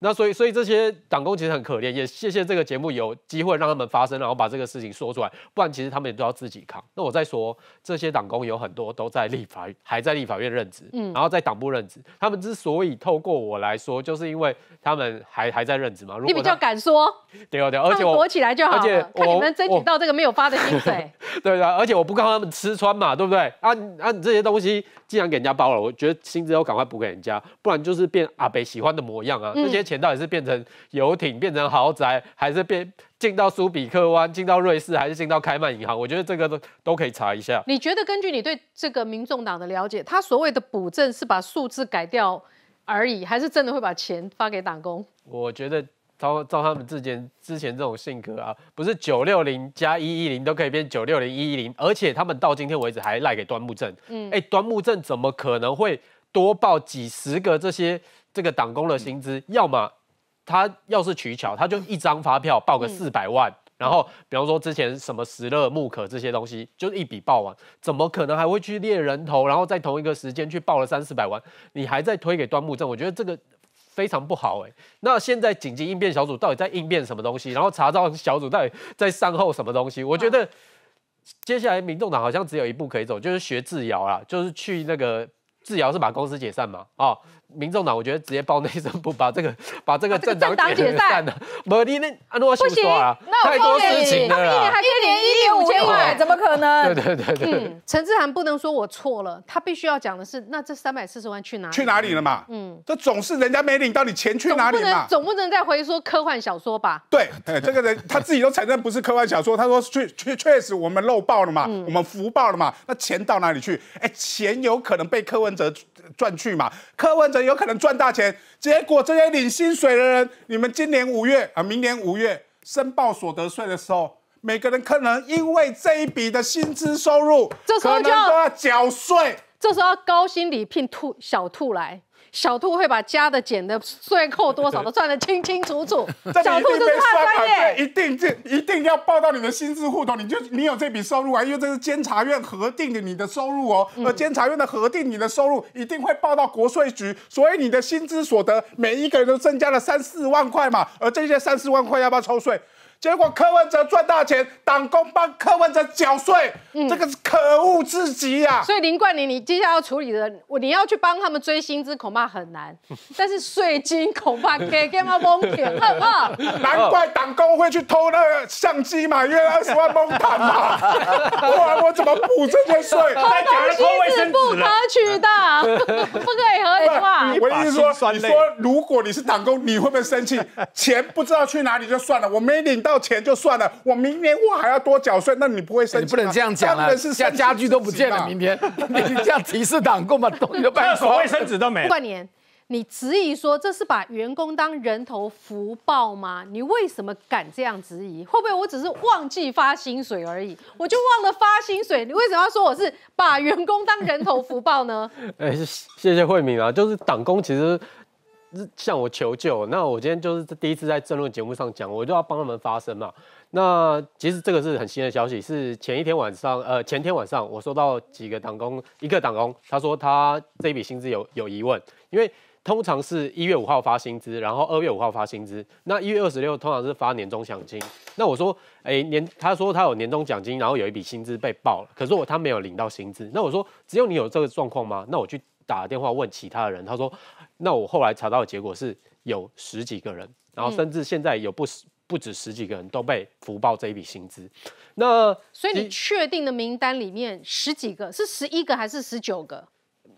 那所以，所以这些党工其实很可怜，也谢谢这个节目有机会让他们发声，然后把这个事情说出来，不然其实他们也都要自己扛。那我再说，这些党工有很多都在立法，还在立法院任职，嗯，然后在党部任职。他们之所以透过我来说，就是因为他们还还在任职嘛。你比较敢说，对啊对而且我躲起来就好，而且看你们争取到这个没有发的薪水，对对，而且我不诉他们吃穿嘛，对不对？按按这些东西，既然给人家包了，我觉得薪资要赶快补给人家，不然就是变阿北喜欢的模样啊，这些。钱到底是变成游艇、变成豪宅，还是变进到苏比克湾、进到瑞士，还是进到开曼银行？我觉得这个都都可以查一下。你觉得根据你对这个民众党的了解，他所谓的补正，是把数字改掉而已，还是真的会把钱发给党工？我觉得照照他们之前之前这种性格啊，不是九六零加一一零都可以变九六零一一零，而且他们到今天为止还赖给端木镇。嗯，哎，端木镇怎么可能会多报几十个这些？这个党工的薪资，要么他要是取巧，他就一张发票报个四百万，然后比方说之前什么石勒木可这些东西，就一笔报完，怎么可能还会去列人头，然后在同一个时间去报了三四百万，你还在推给端木正，我觉得这个非常不好哎。那现在紧急应变小组到底在应变什么东西？然后查到小组到底在善后什么东西？我觉得接下来民众党好像只有一步可以走，就是学智瑶啦，就是去那个。自尧是把公司解散嘛？哦，民众党我觉得直接报内政部，把这个把这个政党解散了。Melina，诺不抓了，太丢脸，他们一年还可以领一点五千万，怎么可能？对 对对对。陈志涵不能说我错了，他必须要讲的是，那这三百四十万去哪？去哪里了嘛？嗯，这总是人家没领到底钱去哪里嘛？总不能再回说科幻小说吧？对，这个人他自己都承认不是科幻小说，他说确确确实我们漏报了嘛，我们福报了嘛，那钱到哪里去？哎，钱有可能被科文。则赚去嘛，柯文哲有可能赚大钱，结果这些领薪水的人，你们今年五月啊，明年五月申报所得税的时候，每个人可能因为这一笔的薪资收入，这时候就要缴税，这时候高薪礼聘兔小兔来。小兔会把加的减的税扣多少都 算得清清楚楚，小兔就是专业。对，一定这一定要报到你的薪资户头。你就你有这笔收入啊，因为这是监察院核定的你的收入哦。而监察院的核定你的收入一定会报到国税局，所以你的薪资所得每一个人都增加了三四万块嘛。而这些三四万块要不要抽税？结果柯文哲赚大钱，党工帮柯文哲缴税，这个是可恶至极呀！所以林冠霖，你接下来要处理的，我你要去帮他们追薪资恐怕很难，但是税金恐怕给给到蒙恬，好不好？难怪党工会去偷那个相机嘛，因为二十万蒙恬嘛，不 然我怎么补这些税？好东西是不可取的，不可以合化。我意思说，你说如果你是党工，你会不会生气？钱不知道去哪里就算了，我没领。到钱就算了，我明年我还要多缴税，那你不会升？你不能这样讲啊！是像家具都不见了，明天 你这样提示党工嘛？厕 所卫生纸都没。不年，你质疑说这是把员工当人头福报吗？你为什么敢这样质疑？会不会我只是忘记发薪水而已？我就忘了发薪水，你为什么要说我是把员工当人头福报呢？哎，谢谢慧敏啊，就是党工其实。向我求救，那我今天就是第一次在政论节目上讲，我就要帮他们发声嘛。那其实这个是很新的消息，是前一天晚上，呃，前天晚上我收到几个党工，一个党工他说他这一笔薪资有有疑问，因为通常是一月五号发薪资，然后二月五号发薪资，那一月二十六通常是发年终奖金。那我说，哎，年他说他有年终奖金，然后有一笔薪资被爆了，可是我他没有领到薪资。那我说，只有你有这个状况吗？那我去打电话问其他的人，他说。那我后来查到的结果是有十几个人，然后甚至现在有不不止十几个人都被福报这一笔薪资。那所以你确定的名单里面十几个是十一个还是十九个？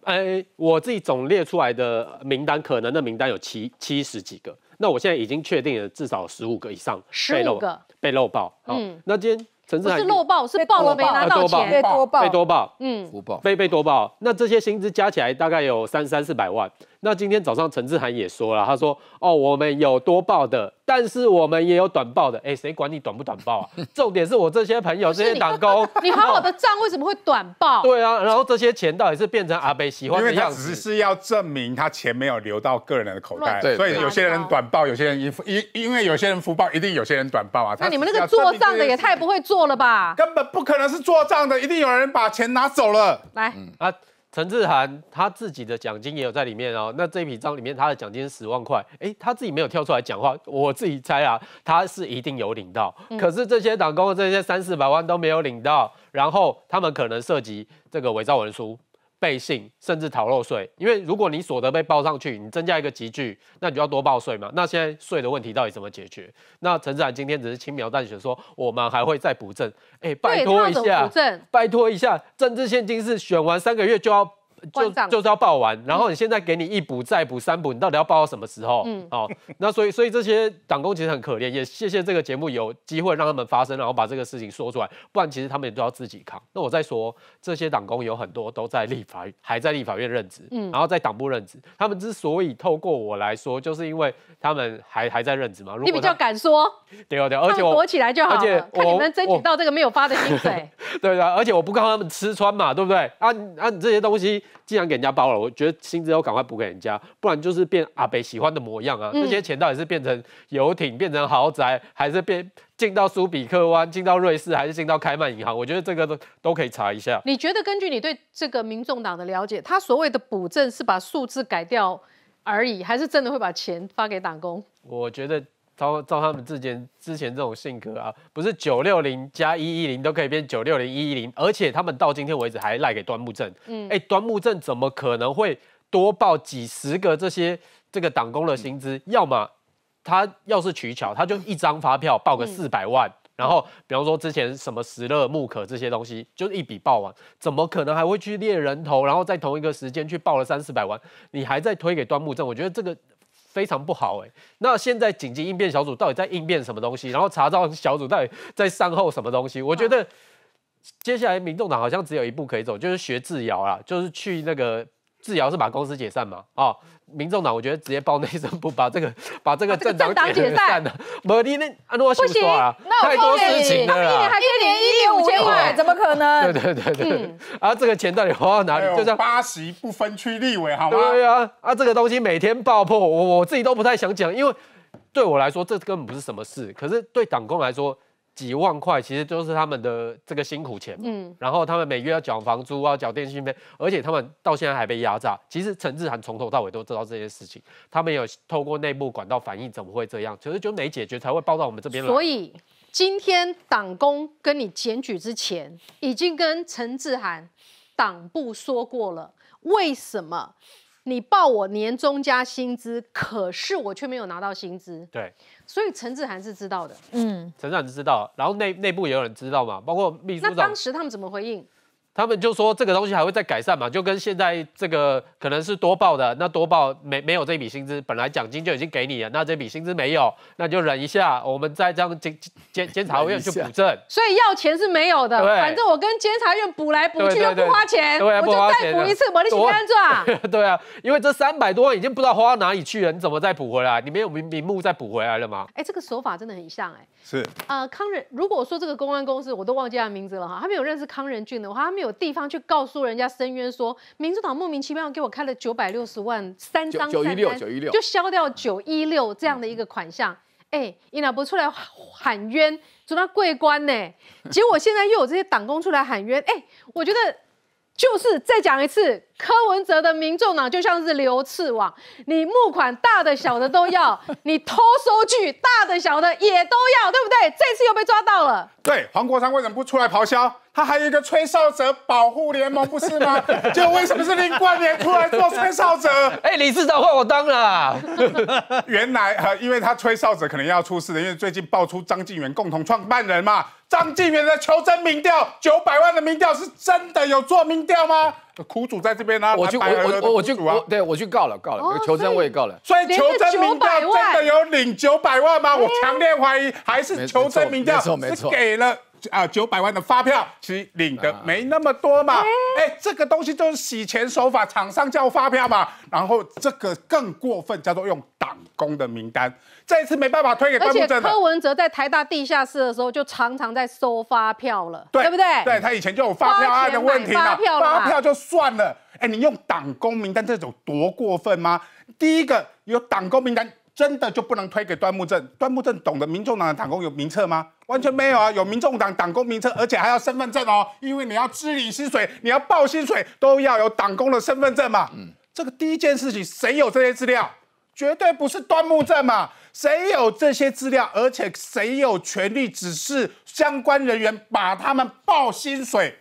哎，我自己总列出来的名单可能的名单有七七十几个。那我现在已经确定了至少十五个以上，十五个被漏报。好，那今天陈志海是漏报，是被了没拿到钱被多报，被多报。嗯，福报被被多报。那这些薪资加起来大概有三三四百万。那今天早上陈志涵也说了，他说：“哦，我们有多报的，但是我们也有短报的。哎，谁管你短不短报啊？重点是我这些朋友这些党工，你好好的账为什么会短报？对啊，然后这些钱到底是变成阿北喜欢的样？因为他只是要证明他钱没有流到个人的口袋，所以有些人短报，有些人因因因为有些人福报一定，有些人短报啊。那你们那个做账的也太不会做了吧？根本不可能是做账的，一定有人把钱拿走了。来，啊。”陈志涵他自己的奖金也有在里面哦，那这笔账里面他的奖金十万块，哎，他自己没有跳出来讲话，我自己猜啊，他是一定有领到，可是这些党工的这些三四百万都没有领到，然后他们可能涉及这个伪造文书。背信，甚至逃漏税，因为如果你所得被报上去，你增加一个集聚，那你就要多报税嘛。那现在税的问题到底怎么解决？那陈志涵今天只是轻描淡写说，我们还会再补正。哎，拜托一下，拜托一下，政治现金是选完三个月就要。就就是要报完，然后你现在给你一补再补三补，你到底要报到什么时候？嗯，哦，那所以所以这些党工其实很可怜，也谢谢这个节目有机会让他们发声，然后把这个事情说出来，不然其实他们也都要自己扛。那我再说，这些党工有很多都在立法还在立法院任职，嗯，然后在党部任职，他们之所以透过我来说，就是因为他们还还在任职嘛。如果你比较敢说，对对，而且躲起来就好了，看你们争取到这个没有发的薪水，对对，而且我不靠他们吃穿嘛，对不对？按按这些东西。既然给人家包了，我觉得薪资要赶快补给人家，不然就是变阿北喜欢的模样啊！这些钱到底是变成游艇、变成豪宅，还是变进到苏比克湾、进到瑞士，还是进到开曼银行？我觉得这个都都可以查一下。你觉得根据你对这个民众党的了解，他所谓的补正，是把数字改掉而已，还是真的会把钱发给打工？我觉得。照照他们之前之前这种性格啊，不是九六零加一一零都可以变九六零一一零，而且他们到今天为止还赖给端木正。嗯，哎，端木正怎么可能会多报几十个这些这个党工的薪资？要么他要是取巧，他就一张发票报个四百万，然后比方说之前什么石勒木可这些东西，就是一笔报完，怎么可能还会去列人头，然后在同一个时间去报了三四百万？你还在推给端木正，我觉得这个。非常不好哎，那现在紧急应变小组到底在应变什么东西？然后查到小组到底在善后什么东西？我觉得接下来民众党好像只有一步可以走，就是学自瑶啦，就是去那个。志尧是把公司解散嘛？哦，民众党我觉得直接报内政部，把这个把这个政党解散的。莫莉那阿诺秀说啊，太多事情了，他一年还可以连一点五千万，怎么可能？对对对对，啊，这个钱到底花到哪里？就像巴西不分区立委，好吗？对啊，啊，这个东西每天爆破，我我自己都不太想讲，因为对我来说这根本不是什么事，可是对党工来说。几万块其实都是他们的这个辛苦钱嗯，然后他们每月要缴房租啊，缴电信费，而且他们到现在还被压榨。其实陈志涵从头到尾都知道这件事情，他们有透过内部管道反映，怎么会这样？其实就没解决才会报到我们这边来。所以今天党工跟你检举之前，已经跟陈志涵党部说过了，为什么？你报我年终加薪资，可是我却没有拿到薪资。对，所以陈志涵是知道的，嗯，陈涵是知道，然后内内部也有人知道嘛，包括秘书长。那当时他们怎么回应？他们就说这个东西还会再改善嘛？就跟现在这个可能是多报的，那多报没没有这笔薪资，本来奖金就已经给你了，那这笔薪资没有，那就忍一下，我们再让监监监察院去补正。所以要钱是没有的，反正我跟监察院补来补去又不花钱，我就再补一次，我你先安坐。对啊，因为这三百多万已经不知道花到哪里去了，你怎么再补回来？你没有明明目再补回来了嘛？哎，这个手法真的很像哎。是啊，康仁，如果说这个公安公司，我都忘记他名字了哈，他没有认识康仁俊的话，他没有。有地方去告诉人家申冤，说民主党莫名其妙给我开了九百六十万三张，九一六九一六就消掉九一六这样的一个款项。哎，尹老伯出来喊冤，说到贵官呢，结果现在又有这些党工出来喊冤。哎，我觉得就是再讲一次。柯文哲的民众党就像是流刺网，你募款大的小的都要，你偷收据大的小的也都要，对不对？这次又被抓到了。对，黄国昌为什么不出来咆哮？他还有一个吹哨者保护联盟，不是吗？就为什么是林冠年出来做吹哨者？哎，李事长换我当了。原来呃，因为他吹哨者可能要出事的，因为最近爆出张晋元共同创办人嘛，张晋元的求真民调九百万的民调是真的有做民调吗？苦主在这边呢，我去，我我我去我对，我去告了，告了，求真我也告了，所以求真名调真的有领九百万吗？我强烈怀疑，还是求真名调是给了。啊，九百万的发票其实领的没那么多嘛，哎，这个东西就是洗钱手法，厂商叫发票嘛，然后这个更过分，叫做用党工的名单，这一次没办法推给关不正。而且柯文哲在台大地下室的时候，就常常在收发票了，对不对？对，他以前就有发票案的问题了，发票就算了，哎，你用党工名单这种多过分吗？第一个有党工名单。真的就不能推给端木正？端木正懂得民众党的党工有名册吗？完全没有啊！有民众党党工名册，而且还要身份证哦，因为你要支领薪水，你要报薪水，都要有党工的身份证嘛。嗯，这个第一件事情，谁有这些资料？绝对不是端木正嘛？谁有这些资料？而且谁有权利指示相关人员把他们报薪水？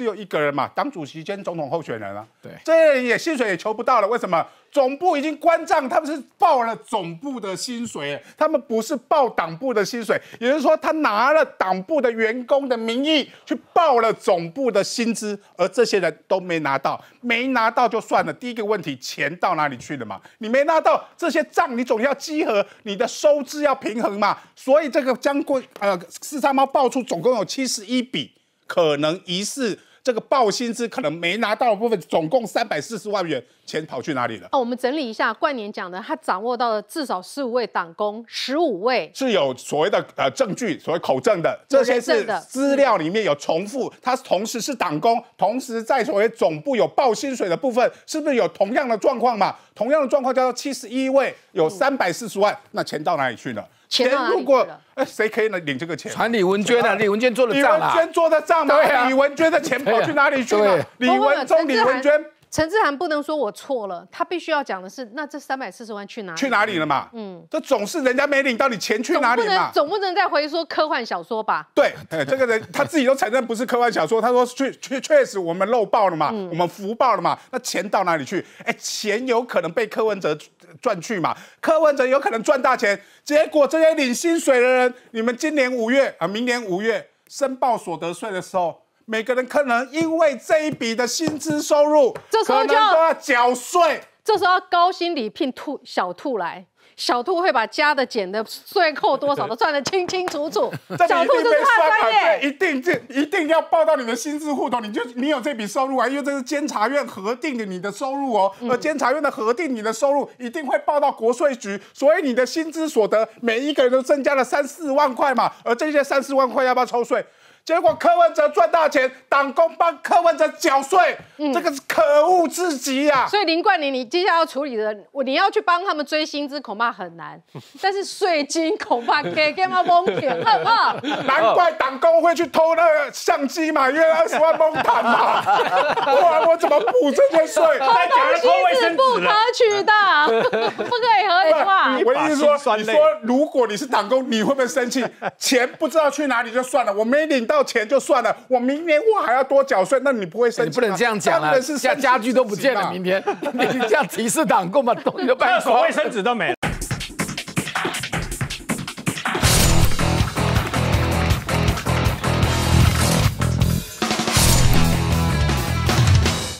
只有一个人嘛，党主席兼总统候选人啊。对，这些人也薪水也求不到了，为什么？总部已经关账，他们是报了总部的薪水，他们不是报党部的薪水。也就是说，他拿了党部的员工的名义去报了总部的薪资，而这些人都没拿到，没拿到就算了。第一个问题，钱到哪里去了嘛？你没拿到这些账，你总要集合，你的收支要平衡嘛。所以这个将规呃，四三猫报出总共有七十一笔，可能疑似。这个报薪资可能没拿到的部分，总共三百四十万元钱跑去哪里了？哦，我们整理一下冠年讲的，他掌握到了至少十五位党工，十五位是有所谓的呃证据，所谓口证的，这些是资料里面有重复，他同时是党工，同时在所谓总部有报薪水的部分，是不是有同样的状况嘛？同样的状况叫做七十一位有三百四十万，那钱到哪里去了？钱如果诶，谁可以来领这个钱？传李文娟的，李文娟做的账李文娟做的账对啊，李文娟的钱跑去哪里去了？李文忠、李文娟。陈志涵不能说我错了，他必须要讲的是，那这三百四十万去哪里？去哪里了嘛？嗯，这总是人家没领，到你钱去哪里？总不能总不能再回说科幻小说吧？对，这个人他自己都承认不是科幻小说，他说确确确实我们漏报了嘛，我们福报了嘛，那钱到哪里去？哎，钱有可能被柯文哲赚去嘛？柯文哲有可能赚大钱，结果这些领薪水的人，你们今年五月啊，明年五月申报所得税的时候。每个人可能因为这一笔的薪资收入，这时候就要缴税。这时候高薪礼聘兔小兔来，小兔会把加的减的税扣多少都算得清清楚楚。小兔就是怕专业，一定就一定要报到你的薪资户头。你就你有这笔收入啊，因为这是监察院核定的你的收入哦。而监察院的核定你的收入一定会报到国税局，所以你的薪资所得每一个人都增加了三四万块嘛。而这些三四万块要不要抽税？结果柯文哲赚大钱，党工帮柯文哲缴税，这个是可恶至极呀！所以林冠霖，你接下来要处理的，我你要去帮他们追薪资，恐怕很难。但是税金恐怕给给他蒙骗，好不好？难怪党工会去偷那个相机嘛，因为二十万蒙谈嘛，不 然我怎么补这些税？偷东西是不可取的，不可以合化。我意思说，你说如果你是党工，你会不会生气？钱不知道去哪里就算了，我没领。到钱就算了，我明年我还要多缴税，那你不会生，你不能这样讲啊！是像家具都不见了，明天 你这样提示党共嘛？要说，卫 生纸都没。了。